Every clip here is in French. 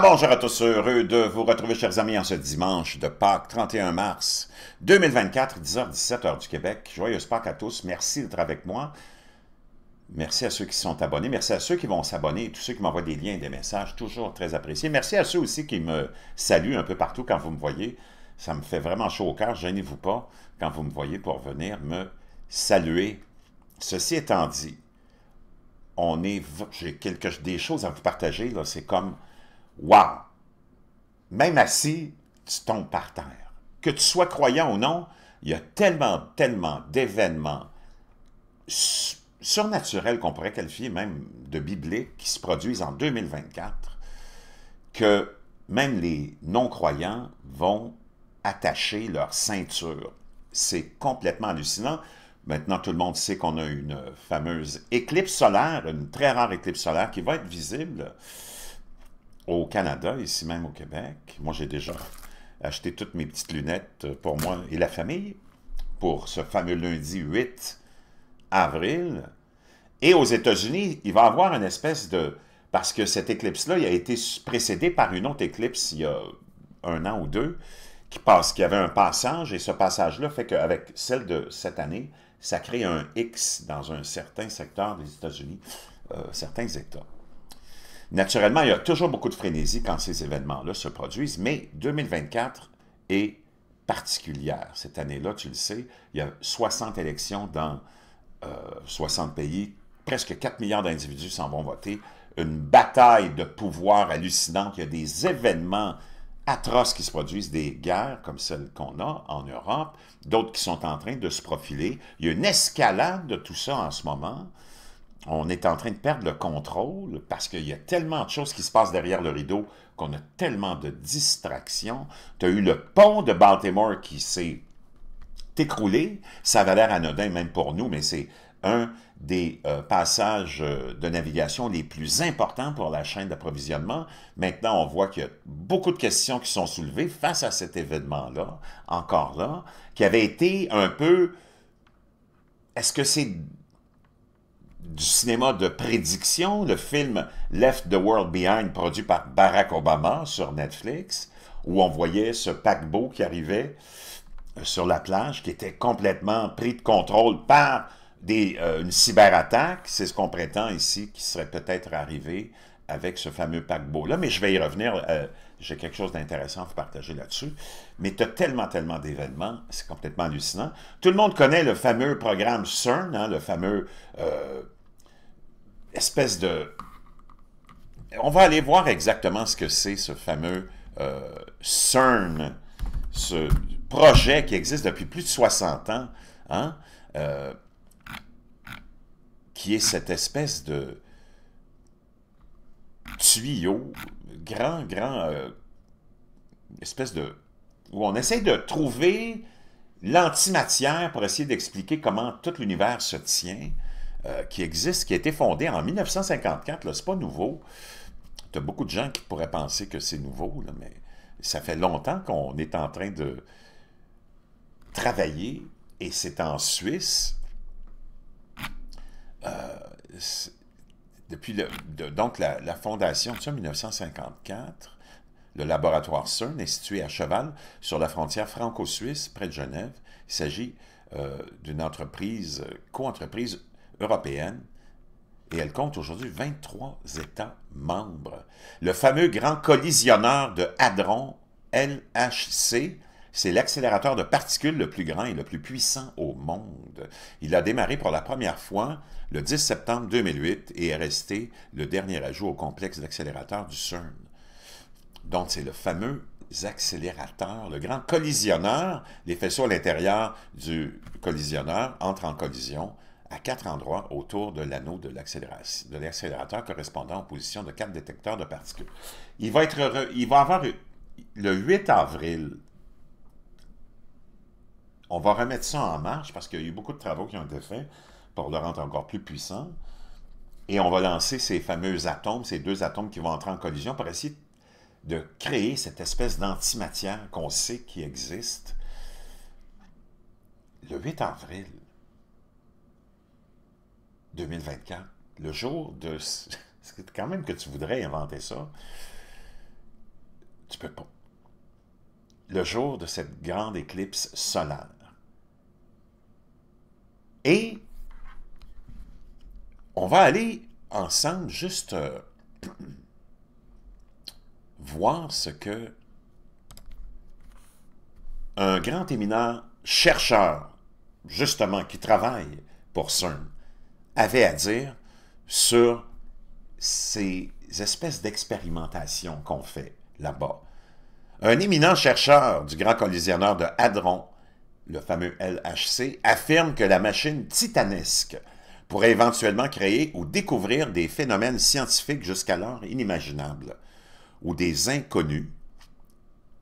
bonjour à tous, heureux de vous retrouver, chers amis, en ce dimanche de Pâques, 31 mars 2024, 10h-17h heure du Québec. Joyeuse Pâques à tous, merci d'être avec moi. Merci à ceux qui sont abonnés, merci à ceux qui vont s'abonner, tous ceux qui m'envoient des liens, des messages, toujours très appréciés. Merci à ceux aussi qui me saluent un peu partout quand vous me voyez. Ça me fait vraiment chaud au cœur, gênez-vous pas quand vous me voyez pour venir me saluer. Ceci étant dit, on est, j'ai quelques des choses à vous partager, là, c'est comme Wow! Même assis, tu tombes par terre. Que tu sois croyant ou non, il y a tellement, tellement d'événements surnaturels qu'on pourrait qualifier même de bibliques qui se produisent en 2024 que même les non-croyants vont attacher leur ceinture. C'est complètement hallucinant. Maintenant, tout le monde sait qu'on a une fameuse éclipse solaire, une très rare éclipse solaire qui va être visible au Canada, ici même au Québec, moi j'ai déjà acheté toutes mes petites lunettes pour moi et la famille pour ce fameux lundi 8 avril. Et aux États-Unis, il va y avoir une espèce de... Parce que cette éclipse-là, il a été précédé par une autre éclipse il y a un an ou deux, qui passe, qu'il y avait un passage, et ce passage-là fait qu'avec celle de cette année, ça crée un X dans un certain secteur des États-Unis, euh, certains États. Naturellement, il y a toujours beaucoup de frénésie quand ces événements-là se produisent, mais 2024 est particulière. Cette année-là, tu le sais, il y a 60 élections dans 60 euh, pays, presque 4 milliards d'individus s'en vont voter, une bataille de pouvoir hallucinante, il y a des événements atroces qui se produisent, des guerres comme celles qu'on a en Europe, d'autres qui sont en train de se profiler. Il y a une escalade de tout ça en ce moment on est en train de perdre le contrôle parce qu'il y a tellement de choses qui se passent derrière le rideau qu'on a tellement de distractions. Tu as eu le pont de Baltimore qui s'est écroulé. Ça avait l'air anodin même pour nous, mais c'est un des euh, passages euh, de navigation les plus importants pour la chaîne d'approvisionnement. Maintenant, on voit qu'il y a beaucoup de questions qui sont soulevées face à cet événement-là, encore là, qui avait été un peu... Est-ce que c'est du cinéma de prédiction, le film Left the World Behind, produit par Barack Obama sur Netflix, où on voyait ce paquebot qui arrivait euh, sur la plage, qui était complètement pris de contrôle par euh, une cyberattaque. C'est ce qu'on prétend ici qui serait peut-être arrivé avec ce fameux paquebot-là, mais je vais y revenir. Euh, j'ai quelque chose d'intéressant à vous partager là-dessus. Mais tu as tellement, tellement d'événements, c'est complètement hallucinant. Tout le monde connaît le fameux programme CERN, hein, le fameux euh, espèce de... On va aller voir exactement ce que c'est ce fameux euh, CERN, ce projet qui existe depuis plus de 60 ans, hein, qui est cette espèce de tuyau, grand, grand, euh, espèce de... où on essaie de trouver l'antimatière pour essayer d'expliquer comment tout l'univers se tient, euh, qui existe, qui a été fondé en 1954, c'est pas nouveau. Tu beaucoup de gens qui pourraient penser que c'est nouveau, là, mais ça fait longtemps qu'on est en train de travailler, et c'est en Suisse. Euh, depuis le, donc la, fondation de 1954, le laboratoire CERN est situé à cheval sur la frontière franco-suisse, près de Genève. Il s'agit euh, d'une entreprise, co-entreprise européenne, et elle compte aujourd'hui 23 États membres. Le fameux grand collisionneur de Hadron, LHC, c'est l'accélérateur de particules le plus grand et le plus puissant au monde. Il a démarré pour la première fois le 10 septembre 2008 et est resté le dernier ajout au complexe d'accélérateurs du CERN. Donc, c'est le fameux accélérateur, le grand collisionneur, les faisceaux à l'intérieur du collisionneur entrent en collision à quatre endroits autour de l'anneau de l'accélérateur correspondant aux positions de quatre détecteurs de particules. Il va, être, il va avoir le 8 avril on va remettre ça en marche parce qu'il y a eu beaucoup de travaux qui ont été faits pour le rendre encore plus puissant. Et on va lancer ces fameux atomes, ces deux atomes qui vont entrer en collision pour essayer de créer cette espèce d'antimatière qu'on sait qui existe. Le 8 avril 2024, le jour de... C'est quand même que tu voudrais inventer ça. Tu peux pas le jour de cette grande éclipse solaire. Et on va aller ensemble juste euh, voir ce que un grand éminent chercheur, justement, qui travaille pour CERN, avait à dire sur ces espèces d'expérimentations qu'on fait là-bas. Un éminent chercheur du Grand Collisionneur de Hadron le fameux LHC, affirme que la machine titanesque pourrait éventuellement créer ou découvrir des phénomènes scientifiques jusqu'alors inimaginables, ou des inconnus,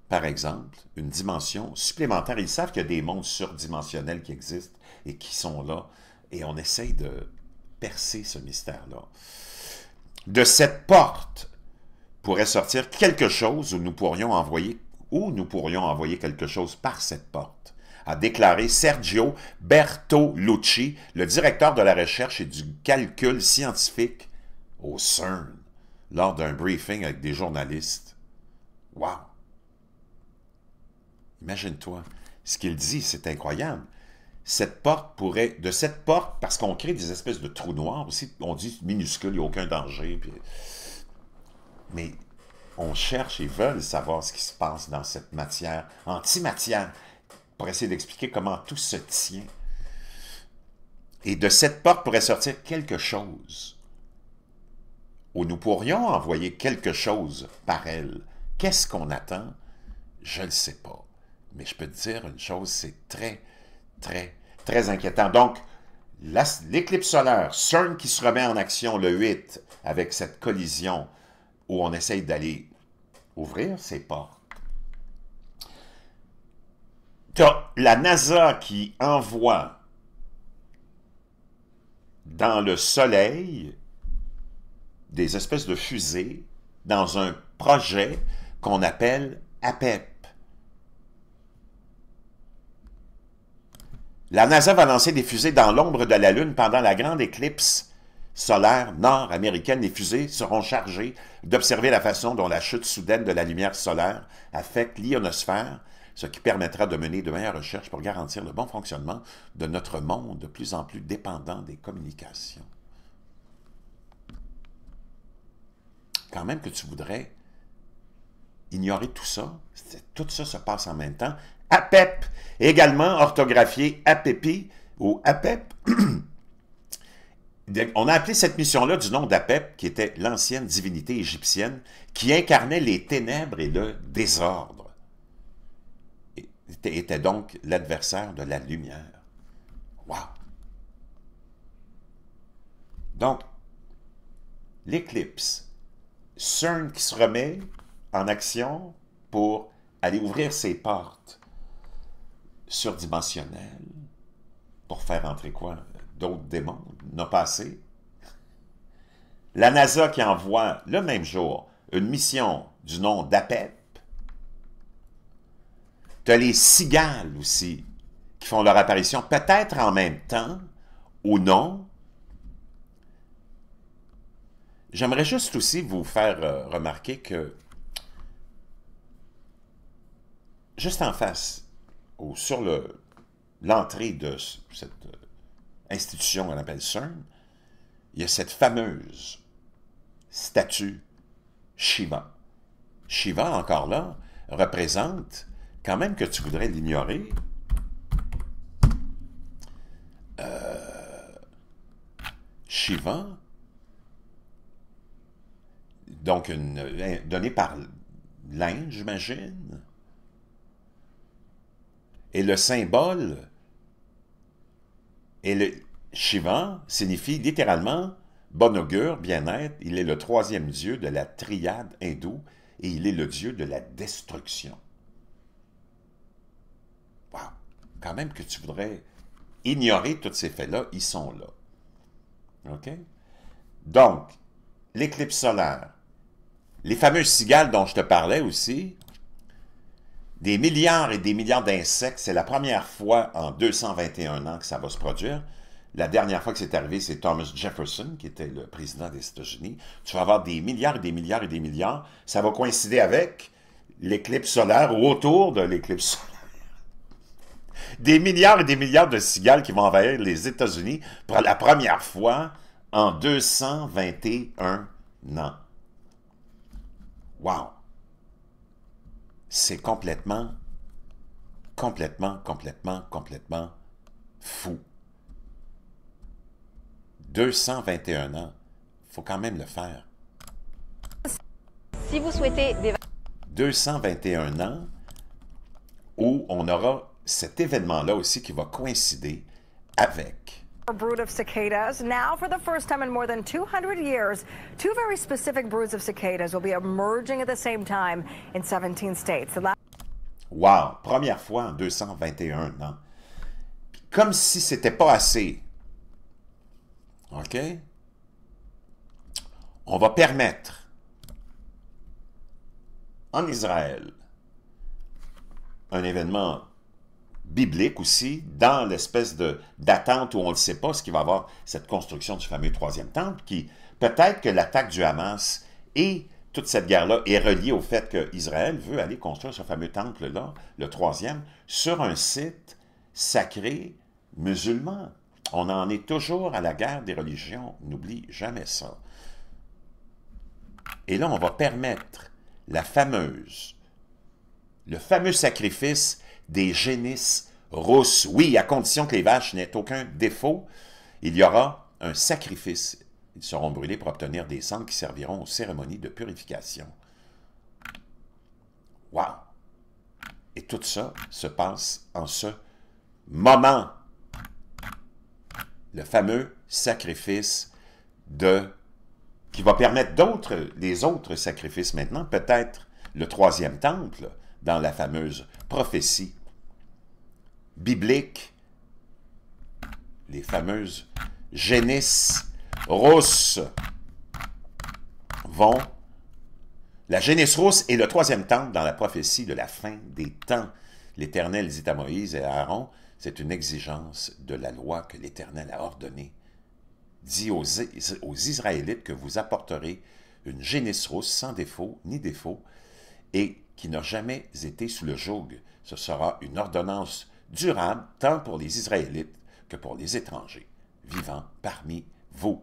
par exemple, une dimension supplémentaire. Ils savent qu'il y a des mondes surdimensionnels qui existent et qui sont là, et on essaye de percer ce mystère-là. De cette porte pourrait sortir quelque chose où nous pourrions envoyer, ou nous pourrions envoyer quelque chose par cette porte a déclaré Sergio Bertolucci, le directeur de la recherche et du calcul scientifique au CERN, lors d'un briefing avec des journalistes. Wow! Imagine-toi, ce qu'il dit, c'est incroyable. Cette porte pourrait, de cette porte, parce qu'on crée des espèces de trous noirs aussi, on dit minuscule, il n'y a aucun danger. Puis... Mais on cherche et veulent savoir ce qui se passe dans cette matière, antimatière, pour essayer d'expliquer comment tout se tient. Et de cette porte pourrait sortir quelque chose. Ou nous pourrions envoyer quelque chose par elle. Qu'est-ce qu'on attend? Je ne sais pas. Mais je peux te dire une chose, c'est très, très, très inquiétant. Donc, l'éclipse solaire, CERN qui se remet en action le 8 avec cette collision où on essaye d'aller ouvrir ces portes la NASA qui envoie dans le Soleil des espèces de fusées dans un projet qu'on appelle APEP. E la NASA va lancer des fusées dans l'ombre de la Lune pendant la grande éclipse solaire nord-américaine. Les fusées seront chargées d'observer la façon dont la chute soudaine de la lumière solaire affecte l'ionosphère ce qui permettra de mener de meilleures recherches pour garantir le bon fonctionnement de notre monde de plus en plus dépendant des communications. Quand même que tu voudrais ignorer tout ça, tout ça se passe en même temps. APEP, e également orthographié APEPI ou APEP. E on a appelé cette mission-là du nom d'Apep, e qui était l'ancienne divinité égyptienne, qui incarnait les ténèbres et le désordre était, donc l'adversaire de la lumière. Wow! Donc, l'éclipse, CERN qui se remet en action pour aller ouvrir ses portes surdimensionnelles pour faire entrer quoi? D'autres démons, n'ont pas La NASA qui envoie le même jour une mission du nom d'APET les cigales aussi qui font leur apparition, peut-être en même temps ou non. J'aimerais juste aussi vous faire euh, remarquer que juste en face, ou sur l'entrée de cette euh, institution, qu'on appelle CERN, il y a cette fameuse statue Shiva. Shiva, encore là, représente quand même que tu voudrais l'ignorer, euh, Shiva, donc une, donnée par l'Inde, j'imagine, et le symbole, et le Shiva signifie littéralement bon augure, bien-être, il est le troisième dieu de la triade hindoue et il est le dieu de la destruction. quand même que tu voudrais ignorer tous ces faits-là, ils sont là. OK? Donc, l'éclipse solaire, les fameuses cigales dont je te parlais aussi, des milliards et des milliards d'insectes, c'est la première fois en 221 ans que ça va se produire. La dernière fois que c'est arrivé, c'est Thomas Jefferson, qui était le président des États-Unis. Tu vas avoir des milliards et des milliards et des milliards. Ça va coïncider avec l'éclipse solaire ou autour de l'éclipse solaire. Des milliards et des milliards de cigales qui vont envahir les États-Unis pour la première fois en 221 ans. Wow! C'est complètement, complètement, complètement, complètement fou. 221 ans, faut quand même le faire. Si vous souhaitez 221 ans où on aura cet événement-là aussi qui va coïncider avec a brood of cicadas. Now, for the first time in more than 200 years, two very specific broods of cicadas will be emerging at the same time in 17 states. Wow! Première fois en 221 ans. Comme si c'était pas assez. OK? On va permettre en Israël un événement biblique aussi, dans l'espèce d'attente où on ne sait pas ce qui va avoir, cette construction du fameux troisième temple, qui peut-être que l'attaque du Hamas et toute cette guerre-là est reliée au fait qu'Israël veut aller construire ce fameux temple-là, le troisième, sur un site sacré musulman. On en est toujours à la guerre des religions, n'oublie jamais ça. Et là, on va permettre la fameuse, le fameux sacrifice des génisses rousses. Oui, à condition que les vaches n'aient aucun défaut, il y aura un sacrifice. Ils seront brûlés pour obtenir des cendres qui serviront aux cérémonies de purification. Wow! Et tout ça se passe en ce moment. Le fameux sacrifice de qui va permettre d'autres, les autres sacrifices maintenant, peut-être le troisième temple dans la fameuse prophétie biblique, les fameuses génisses russes vont... La génisse rousse est le troisième temps dans la prophétie de la fin des temps. L'Éternel dit à Moïse et à Aaron, c'est une exigence de la loi que l'Éternel a ordonnée. Dit aux, aux, Israélites que vous apporterez une génisse rousse sans défaut ni défaut et qui n'a jamais été sous le joug. Ce sera une ordonnance durable tant pour les Israélites que pour les étrangers vivant parmi vous.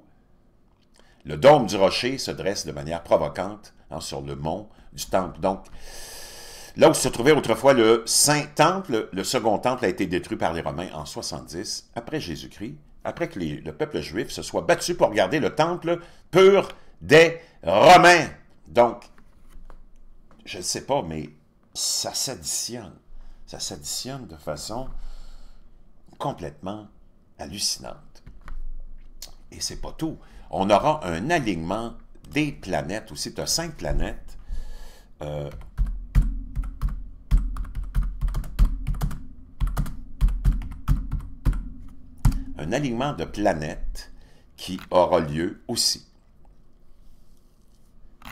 Le dôme du rocher se dresse de manière provocante hein, sur le mont du temple. Donc, là où se trouvait autrefois le Saint-Temple, le second temple a été détruit par les Romains en 70 après Jésus-Christ, après que le peuple juif se soit battu pour garder le temple pur des Romains. Donc, je ne sais pas, mais ça s'additionne ça s'additionne de façon complètement hallucinante. Et c'est pas tout. On aura un alignement des planètes aussi. Tu as cinq planètes. Euh, un alignement de planètes qui aura lieu aussi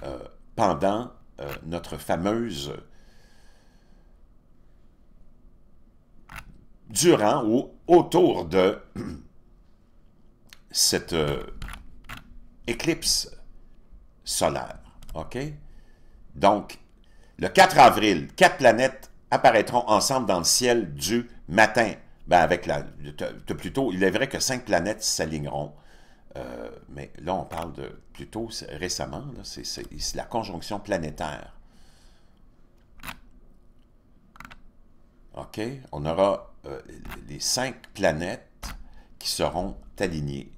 euh, pendant euh, notre fameuse durant ou autour de cette euh, éclipse solaire. OK? Donc, le 4 avril, quatre planètes apparaîtront ensemble dans le ciel du matin. Ben avec la, plutôt, il est vrai que cinq planètes s'aligneront, euh, mais là, on parle de plutôt récemment, c'est la conjonction planétaire. OK? On aura euh, les cinq planètes qui seront alignées.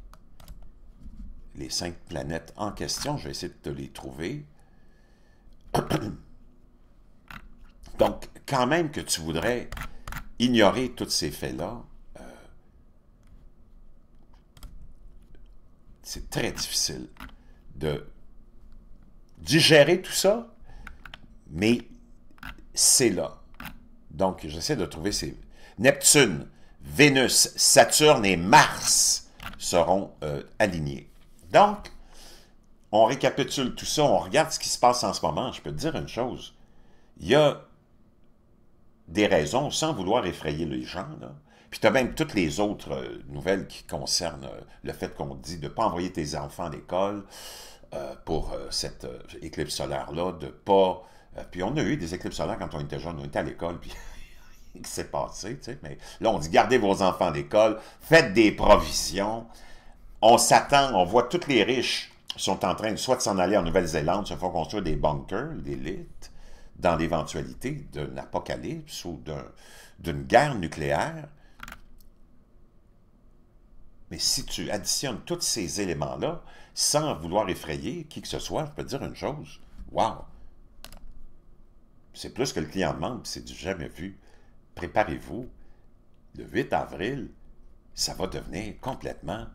Les cinq planètes en question, je vais essayer de te les trouver. Donc, quand même que tu voudrais ignorer tous ces faits-là, euh, c'est très difficile de digérer tout ça, mais c'est là. Donc, j'essaie de trouver ces, Neptune, Vénus, Saturne et Mars seront euh, alignés. Donc, on récapitule tout ça, on regarde ce qui se passe en ce moment. Je peux te dire une chose. Il y a des raisons, sans vouloir effrayer les gens, puis tu as même toutes les autres euh, nouvelles qui concernent euh, le fait qu'on dit de ne pas envoyer tes enfants à l'école pour cette éclipse solaire-là, de pas... puis on a eu des éclipses solaires quand on était jeune, on était à l'école, puis qui s'est passé, tu sais, mais là, on dit gardez vos enfants d'école, faites des provisions. On s'attend, on voit tous les riches sont en train de, soit de s'en aller en Nouvelle-Zélande, se font construire des bunkers, des lits, dans l'éventualité d'un apocalypse ou d'une guerre nucléaire. Mais si tu additionnes tous ces éléments-là, sans vouloir effrayer qui que ce soit, je peux te dire une chose, wow, c'est plus que le client demande, c'est du jamais vu préparez-vous, le 8 avril, ça va devenir complètement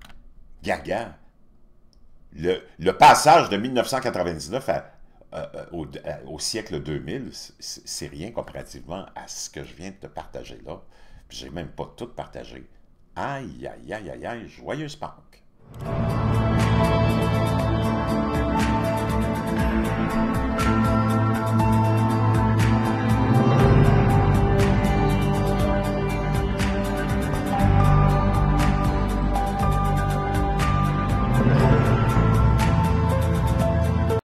gaga. Le, passage de 1999 euh, euh, au, siècle 2000, c'est rien comparativement à ce que je viens de te partager là. J'ai même pas tout partagé. Aïe, aïe, aïe, aïe, aïe, joyeuse Pâques!